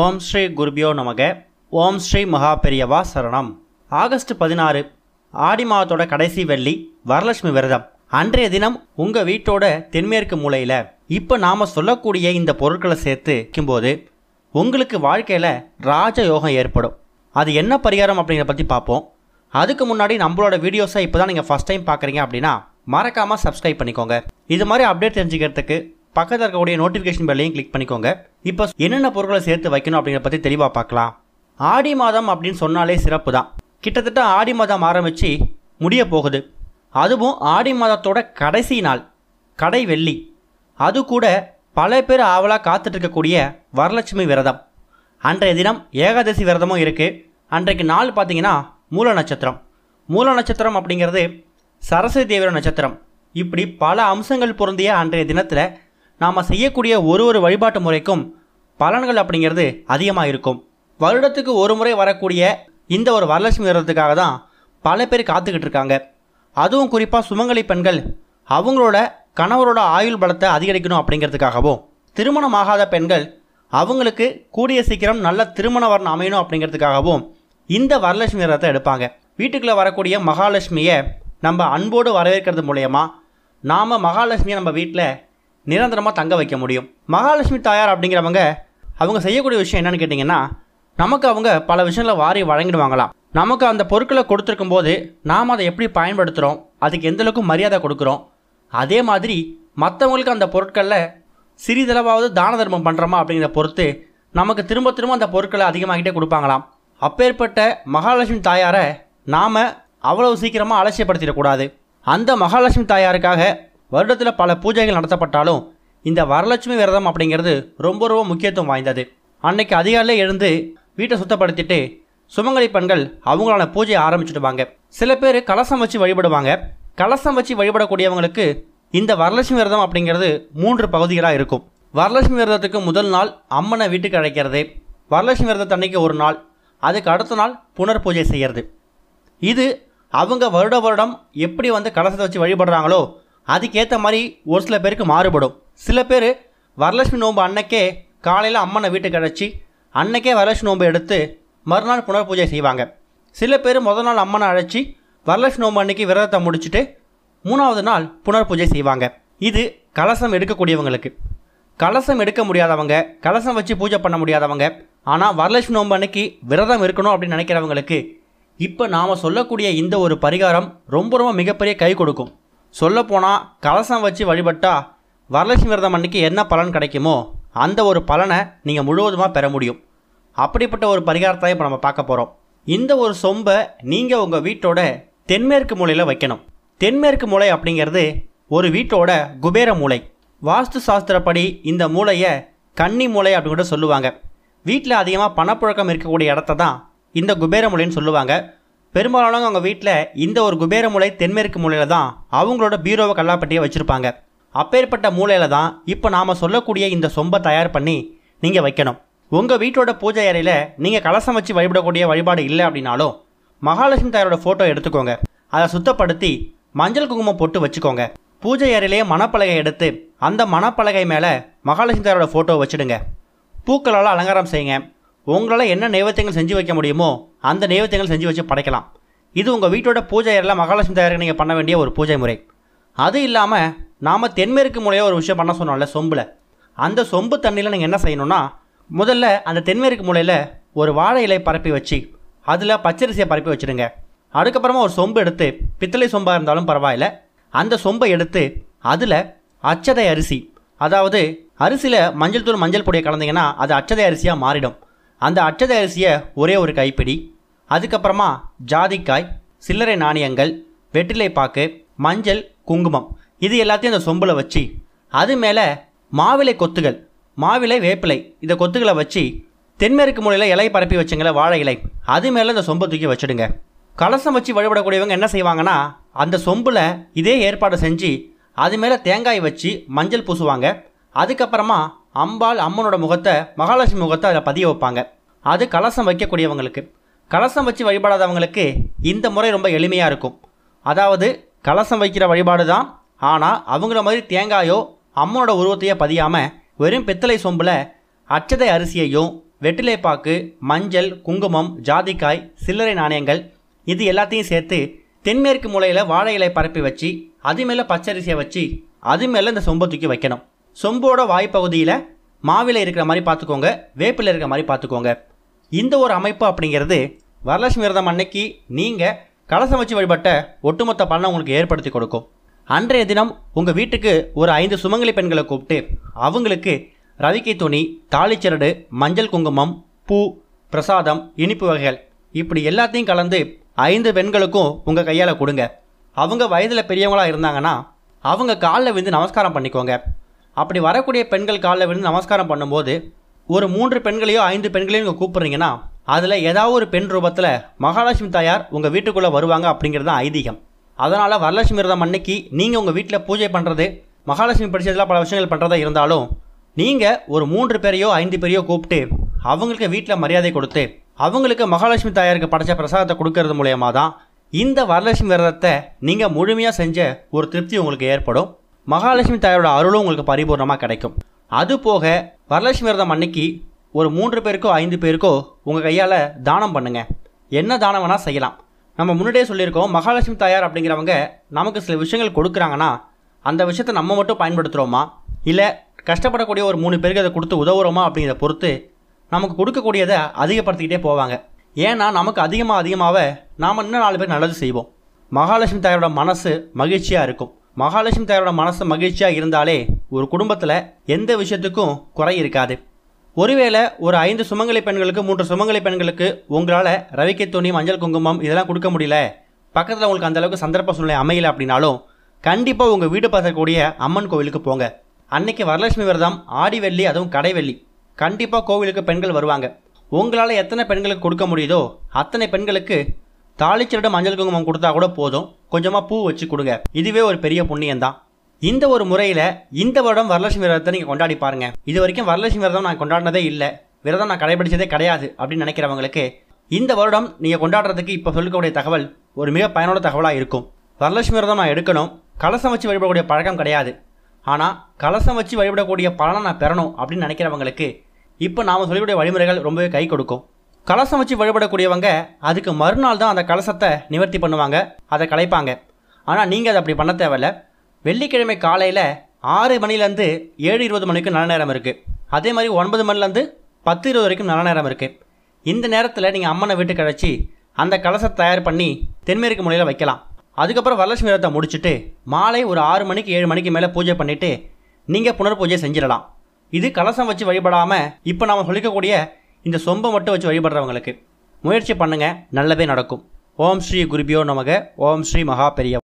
ஓம் ஸ்ரீ குருபியோ நமக ஓம் ஸ்ரீ மகா பெரியவா சரணம் ஆகஸ்ட் பதினாறு ஆடி மாதத்தோட கடைசி வெள்ளி வரலட்சுமி விரதம் அன்றைய தினம் உங்கள் வீட்டோட தென்மேற்கு மூலையில் இப்போ நாம் சொல்லக்கூடிய இந்த பொருட்களை சேர்த்து வைக்கும்போது உங்களுக்கு வாழ்க்கையில் ராஜ யோகம் ஏற்படும் அது என்ன பரிகாரம் அப்படிங்கிற பற்றி பார்ப்போம் அதுக்கு முன்னாடி நம்மளோட வீடியோஸை இப்போ தான் நீங்கள் ஃபஸ்ட் டைம் பார்க்குறீங்க அப்படின்னா மறக்காமல் சப்ஸ்கிரைப் பண்ணிக்கோங்க இது மாதிரி அப்டேட் தெரிஞ்சுக்கிறதுக்கு பக்கத்தில் இருக்கக்கூடிய நோட்டிஃபிகேஷன் பெல்லையும் கிளிக் பண்ணிக்கோங்க இப்போ என்னென்ன பொருட்களை சேர்த்து வைக்கணும் அப்படிங்கிற பற்றி தெளிவாக பார்க்கலாம் ஆடி மாதம் அப்படின்னு சொன்னாலே சிறப்பு தான் கிட்டத்தட்ட ஆடி மாதம் ஆரம்பித்து முடிய போகுது அதுவும் ஆடி மாதத்தோட கடைசி நாள் கடை வெள்ளி அது கூட பல பேர் ஆவலாக காத்துட்ருக்கக்கூடிய வரலட்சுமி விரதம் அன்றைய தினம் ஏகாதசி விரதமும் இருக்குது அன்றைக்கு நாள் பார்த்தீங்கன்னா மூல நட்சத்திரம் மூல நட்சத்திரம் அப்படிங்கிறது சரஸ்வதி தேவியோட நட்சத்திரம் இப்படி பல அம்சங்கள் பொருந்திய அன்றைய தினத்தில் நாம் செய்யக்கூடிய ஒரு ஒரு வழிபாட்டு முறைக்கும் பலன்கள் அப்படிங்கிறது அதிகமாக இருக்கும் வருடத்துக்கு ஒரு முறை வரக்கூடிய இந்த ஒரு வரலட்சுமி விரதத்துக்காக தான் பல பேர் காத்துக்கிட்டு இருக்காங்க அதுவும் குறிப்பாக சுமங்கலி பெண்கள் அவங்களோட கணவரோட ஆயுள் பலத்தை அதிகரிக்கணும் அப்படிங்கிறதுக்காகவும் திருமணம் ஆகாத பெண்கள் அவங்களுக்கு கூடிய சீக்கிரம் நல்ல திருமண வரன் அமையணும் அப்படிங்கிறதுக்காகவும் இந்த வரலட்சுமி விரதத்தை எடுப்பாங்க வீட்டுக்குள்ளே வரக்கூடிய மகாலட்சுமியை நம்ம அன்போடு வரவேற்கிறது மூலயமா நாம் மகாலட்சுமியை நம்ம வீட்டில் நிரந்தரமாக தங்க வைக்க முடியும் மகாலட்சுமி தாயார் அப்படிங்கிறவங்க அவங்க செய்யக்கூடிய விஷயம் என்னென்னு கேட்டிங்கன்னா நமக்கு அவங்க பல விஷயங்களை வாரி வழங்கிடுவாங்களாம் நமக்கு அந்த பொருட்களை கொடுத்துருக்கும் போது நாம் அதை எப்படி பயன்படுத்துகிறோம் அதுக்கு எந்த அளவுக்கு மரியாதை கொடுக்குறோம் அதே மாதிரி மற்றவங்களுக்கு அந்த பொருட்களில் சிறிதளவாவது தான தர்மம் பண்ணுறோமா அப்படிங்கிற பொறுத்து நமக்கு திரும்ப திரும்ப அந்த பொருட்களை அதிகமாகிட்டே கொடுப்பாங்களாம் அப்பேற்பட்ட மகாலட்சுமி தாயாரை நாம் அவ்வளவு சீக்கிரமாக அலட்சியப்படுத்திடக்கூடாது அந்த மகாலட்சுமி தாயாருக்காக வருடத்தில் பல பூஜைகள் நடத்தப்பட்டாலும் இந்த வரலட்சுமி விரதம் அப்படிங்கிறது ரொம்ப ரொம்ப முக்கியத்துவம் வாய்ந்தது அன்னைக்கு அதிகாலையில் எழுந்து வீட்டை சுத்தப்படுத்திட்டு சுமங்கலி பெண்கள் அவங்களான பூஜையை ஆரம்பிச்சுடுவாங்க சில பேர் கலசம் வச்சு வழிபடுவாங்க கலசம் வச்சு வழிபடக்கூடியவங்களுக்கு இந்த வரலட்சுமி விரதம் அப்படிங்கிறது மூன்று பகுதிகளாக இருக்கும் வரலட்சுமி விரதத்துக்கு முதல் நாள் அம்மனை வீட்டுக்கு அழைக்கிறது வரலட்சுமி விரதத்தை அன்னைக்கு ஒரு நாள் அதுக்கு அடுத்த நாள் புனர் பூஜை செய்கிறது இது அவங்க வருட வருடம் எப்படி வந்து கலசத்தை வச்சு வழிபடுறாங்களோ அதுக்கேற்ற மாதிரி ஒரு சில பேருக்கு மாறுபடும் சில பேர் வரலட்சுமி நோன்பு அன்னைக்கே காலையில் அம்மனை வீட்டுக்கு அழைச்சி அன்னைக்கே வரலட்சுமி நோன்பு எடுத்து மறுநாள் புனர் பூஜை செய்வாங்க சில பேர் முதல் நாள் அம்மனை அழைச்சி வரலட்சுமி நோன்பு அன்னைக்கு விரதத்தை முடிச்சுட்டு மூணாவது நாள் புனர் பூஜை செய்வாங்க இது கலசம் எடுக்கக்கூடியவங்களுக்கு கலசம் எடுக்க முடியாதவங்க கலசம் வச்சு பூஜை பண்ண முடியாதவங்க ஆனால் வரலட்சுமி நோன்பு அன்னைக்கு விரதம் இருக்கணும் அப்படின்னு நினைக்கிறவங்களுக்கு இப்போ நாம் சொல்லக்கூடிய இந்த ஒரு பரிகாரம் ரொம்ப ரொம்ப மிகப்பெரிய கை கொடுக்கும் சொல்லப்போனால் கலசம் வச்சு வழிபட்டால் வரலட்சுமி விரதம் அன்னைக்கு என்ன பலன் கிடைக்குமோ அந்த ஒரு பலனை நீங்கள் முழுவதுமாக பெற முடியும் அப்படிப்பட்ட ஒரு பரிகாரத்தை இப்போ நம்ம பார்க்க போகிறோம் இந்த ஒரு சொம்பை நீங்கள் உங்கள் வீட்டோட தென்மேற்கு மூலையில் வைக்கணும் தென்மேற்கு மூளை அப்படிங்கிறது ஒரு வீட்டோட குபேர மூளை வாஸ்து சாஸ்திரப்படி இந்த மூளையை கன்னி மூளை அப்படின்னு சொல்லுவாங்க வீட்டில் அதிகமாக பணப்புழக்கம் இருக்கக்கூடிய இடத்த தான் இந்த குபேர மூலைன்னு சொல்லுவாங்க பெரும்பாலானவங்க அவங்க வீட்டில் இந்த ஒரு குபேர மூளை தென்மேற்கு மூலையில் தான் அவங்களோட பீரோவை கல்லாப்பட்டியை வச்சுருப்பாங்க அப்பேற்பட்ட மூலையில் தான் இப்போ நாம் சொல்லக்கூடிய இந்த சொம்பை தயார் பண்ணி நீங்கள் வைக்கணும் உங்கள் வீட்டோட பூஜை அறையில் நீங்கள் கலசம் வச்சு வழிபடக்கூடிய வழிபாடு இல்லை அப்படின்னாலும் மகாலட்சுமி தாயாரோட ஃபோட்டோ எடுத்துக்கோங்க அதை சுத்தப்படுத்தி மஞ்சள் குங்குமம் போட்டு வச்சுக்கோங்க பூஜை அறையிலேயே மணப்பலகை எடுத்து அந்த மணப்பலகை மேலே மகாலட்சுமி தாயோட ஃபோட்டோ வச்சுடுங்க பூக்களால் அலங்காரம் செய்யுங்க உங்களால் என்ன நெய்வத்தியங்கள் செஞ்சு வைக்க முடியுமோ அந்த நெய்வத்தியங்கள் செஞ்சு வச்சு படைக்கலாம் இது உங்கள் வீட்டோட பூஜை எல்லாம் மகாலட்சுமி தயாரிக்க நீங்கள் பண்ண வேண்டிய ஒரு பூஜை முறை அது இல்லாமல் நாம் தென்மேற்கு மூலையாக ஒரு விஷயம் பண்ண சொன்னோம்ல சொம்பில் அந்த சொம்பு தண்ணியில் நீங்கள் என்ன செய்யணும்னா முதல்ல அந்த தென்மேற்கு மூலையில் ஒரு வாழை இலை பரப்பி வச்சு அதில் பச்சரிசியை பரப்பி வச்சுடுங்க அதுக்கப்புறமா ஒரு சொம்பு எடுத்து பித்தளை சொம்பாக இருந்தாலும் பரவாயில்ல அந்த சொம்பை எடுத்து அதில் அச்சதை அரிசி அதாவது அரிசியில் மஞ்சள் தூள் மஞ்சள் பொடியை கலந்தீங்கன்னா அது அச்சதை அரிசியாக மாறிடும் அந்த அச்சத அரிசியை ஒரே ஒரு கைப்பிடி அதுக்கப்புறமா ஜாதிக்காய் சில்லறை நாணயங்கள் வெற்றிலை பாக்கு மஞ்சள் குங்குமம் இது எல்லாத்தையும் அந்த சொம்பில் வச்சு அது மேலே மாவிலை கொத்துகள் மாவிலை வேப்பிலை இந்த கொத்துகளை வச்சு தென்மேற்கு மூலையில் இலை பரப்பி வச்சுங்கள வாழை இலை அது மேலே அந்த சொம்பை தூக்கி வச்சுடுங்க கலசம் வச்சு வழிபடக்கூடியவங்க என்ன செய்வாங்கன்னா அந்த சொம்பில் இதே ஏற்பாடு செஞ்சு அது மேலே தேங்காய் வச்சு மஞ்சள் பூசுவாங்க அதுக்கப்புறமா அம்பாள் அம்மனோட முகத்தை மகாலட்சுமி முகத்தை அதில் பதிய வைப்பாங்க அது கலசம் வைக்கக்கூடியவங்களுக்கு கலசம் வச்சு வழிபடாதவங்களுக்கு இந்த முறை ரொம்ப எளிமையாக இருக்கும் அதாவது கலசம் வைக்கிற வழிபாடு தான் ஆனால் அவங்கள மாதிரி தேங்காயோ அம்மனோட உருவத்தையோ பதியாமல் வெறும் பித்தளை சொம்பில் அச்சதை அரிசியையும் வெட்டிலைப்பாக்கு மஞ்சள் குங்குமம் ஜாதிக்காய் சில்லறை நாணயங்கள் இது எல்லாத்தையும் சேர்த்து தென்மேற்கு மூலையில் வாழை இலை பரப்பி வச்சு அது மேலே பச்சரிசியை வச்சு அது மேலே இந்த சொம்பை தூக்கி வைக்கணும் சொம்போட வாய்ப்பகுதியில் மாவில இருக்கிற மாதிரி பார்த்துக்கோங்க வேப்பில் இருக்கிற மாதிரி பார்த்துக்கோங்க இந்த ஒரு அமைப்பு அப்படிங்கிறது வரலட்சுமி விரதம் அன்னைக்கு நீங்கள் கலசம் வச்சு வழிபட்ட ஒட்டுமொத்த பலனை உங்களுக்கு ஏற்படுத்தி கொடுக்கும் அன்றைய தினம் உங்கள் வீட்டுக்கு ஒரு ஐந்து சுமங்கலி பெண்களை கூப்பிட்டு அவங்களுக்கு ரவிக்கை துணி தாளிச்சரடு மஞ்சள் குங்குமம் பூ பிரசாதம் இனிப்பு வகைகள் இப்படி எல்லாத்தையும் கலந்து ஐந்து பெண்களுக்கும் உங்கள் கையால் கொடுங்க அவங்க வயதில் பெரியவங்களாக இருந்தாங்கன்னா அவங்க காலில் விழுந்து நமஸ்காரம் பண்ணிக்கோங்க அப்படி வரக்கூடிய பெண்கள் காலில் விழுந்து நமஸ்காரம் பண்ணும்போது ஒரு மூன்று பெண்களையோ ஐந்து பெண்களையோ நீங்கள் கூப்பிட்றீங்கன்னா அதில் ஏதாவது ஒரு பெண் ரூபத்தில் மகாலட்சுமி தாயார் உங்கள் வீட்டுக்குள்ளே வருவாங்க அப்படிங்கிறது தான் ஐதீகம் அதனால் வரலட்சுமி விரதம் அன்னைக்கு நீங்கள் உங்கள் வீட்டில் பூஜை பண்ணுறது மகாலட்சுமி படித்ததில் பல விஷயங்கள் பண்ணுறதா இருந்தாலும் நீங்கள் ஒரு மூன்று பேரையோ ஐந்து பேரையோ கூப்பிட்டு அவங்களுக்கு வீட்டில் மரியாதை கொடுத்து அவங்களுக்கு மகாலட்சுமி தாயாருக்கு படைச்ச பிரசாதத்தை கொடுக்கறது மூலயமா தான் இந்த வரலட்சுமி விரதத்தை நீங்கள் முழுமையாக செஞ்ச ஒரு திருப்தி உங்களுக்கு ஏற்படும் மகாலட்சுமி தாயாரோட அருளும் உங்களுக்கு பரிபூர்ணமாக கிடைக்கும் அது போக வரலட்சுமி விரதம் அன்னைக்கு ஒரு மூன்று பேருக்கோ ஐந்து பேருக்கோ உங்கள் கையால் தானம் பண்ணுங்கள் என்ன தானம் வேணால் செய்யலாம் நம்ம முன்னாடியே சொல்லியிருக்கோம் மகாலட்சுமி தாயார் அப்படிங்கிறவங்க நமக்கு சில விஷயங்கள் கொடுக்குறாங்கன்னா அந்த விஷயத்தை நம்ம மட்டும் பயன்படுத்துகிறோமா இல்லை கஷ்டப்படக்கூடிய ஒரு மூணு பேருக்கு அதை கொடுத்து உதவுறோமா அப்படிங்கிறத பொறுத்து நமக்கு கொடுக்கக்கூடியதை அதிகப்படுத்திக்கிட்டே போவாங்க ஏன்னா நமக்கு அதிகமாக அதிகமாக நாம் இன்னும் நாலு பேர் நல்லது செய்வோம் மகாலட்சுமி தாயாரோட மனசு மகிழ்ச்சியாக இருக்கும் மகாலட்சுமி தாயோட மனசு மகிழ்ச்சியாக இருந்தாலே ஒரு குடும்பத்தில் எந்த விஷயத்துக்கும் குறை இருக்காது ஒருவேளை ஒரு ஐந்து சுமங்கலை பெண்களுக்கு மூன்று சுமங்கலை பெண்களுக்கு உங்களால் ரவிக்கை துணி மஞ்சள் குங்குமம் இதெல்லாம் கொடுக்க முடியல பக்கத்தில் உங்களுக்கு அந்தளவுக்கு சந்தர்ப்ப சூழ்நிலை அமையல அப்படின்னாலும் கண்டிப்பாக உங்கள் வீடு பார்த்தக்கூடிய அம்மன் கோவிலுக்கு போங்க அன்னைக்கு வரலட்சுமி விரதம் ஆடி வெள்ளி அதுவும் கடை வெள்ளி கண்டிப்பாக கோவிலுக்கு பெண்கள் வருவாங்க உங்களால் எத்தனை பெண்களுக்கு கொடுக்க முடியுதோ அத்தனை பெண்களுக்கு தாளிச்சரிடம் மஞ்சள் குங்குமம் கொடுத்தா கூட போதும் கொஞ்சமாக பூ வச்சு கொடுங்க இதுவே ஒரு பெரிய புண்ணியம் தான் இந்த ஒரு முறையில் இந்த வருடம் வரலட்சுமி விரதத்தை நீங்கள் கொண்டாடி பாருங்க இது வரைக்கும் வரலட்சுமி விரதம் நான் கொண்டாடினதே இல்லை விரதம் நான் கடைபிடிச்சதே கிடையாது அப்படின்னு நினைக்கிறவங்களுக்கு இந்த வருடம் நீங்கள் கொண்டாடுறதுக்கு இப்போ சொல்லக்கூடிய தகவல் ஒரு மிக பயனுள்ள தகவலாக இருக்கும் வரலட்சுமி விரதம் நான் எடுக்கணும் கலசம் வச்சு வழிபடக்கூடிய பழக்கம் கிடையாது ஆனால் கலசம் வச்சு வழிபடக்கூடிய பலனை நான் பெறணும் அப்படின்னு நினைக்கிறவங்களுக்கு இப்போ நாம் சொல்லக்கூடிய வழிமுறைகள் ரொம்பவே கை கொடுக்கும் கலசம் வச்சு வழிபடக்கூடியவங்க அதுக்கு மறுநாள் தான் அந்த கலசத்தை நிவர்த்தி பண்ணுவாங்க அதை கலைப்பாங்க ஆனால் நீங்கள் அதை அப்படி பண்ண தேவையில்ல வெள்ளிக்கிழமை காலையில் ஆறு மணிலேருந்து ஏழு இருபது மணிக்கு நல்ல நேரம் இருக்குது அதே மாதிரி ஒன்பது மணிலேருந்து பத்து இருபது வரைக்கும் நல்ல நேரம் இருக்குது இந்த நேரத்தில் நீங்கள் அம்மனை வீட்டுக்கு கழிச்சு அந்த கலசத்தை தயார் பண்ணி தென்மேற்கு முனையில் வைக்கலாம் அதுக்கப்புறம் வரலட்சுமி விரதத்தை முடிச்சுட்டு மாலை ஒரு ஆறு மணிக்கு ஏழு மணிக்கு மேலே பூஜை பண்ணிவிட்டு நீங்கள் புனர்பூஜை செஞ்சிடலாம் இது கலசம் வச்சு வழிபடாமல் இப்போ நாம் சொல்லிக்கக்கூடிய இந்த சொம்பை மட்டும் வச்சு வழிபடுறவங்களுக்கு முயற்சி பண்ணுங்கள் நல்லதே நடக்கும் ஓம் ஸ்ரீ குருபியோ நமக ஓம் ஸ்ரீ மகா பெரிய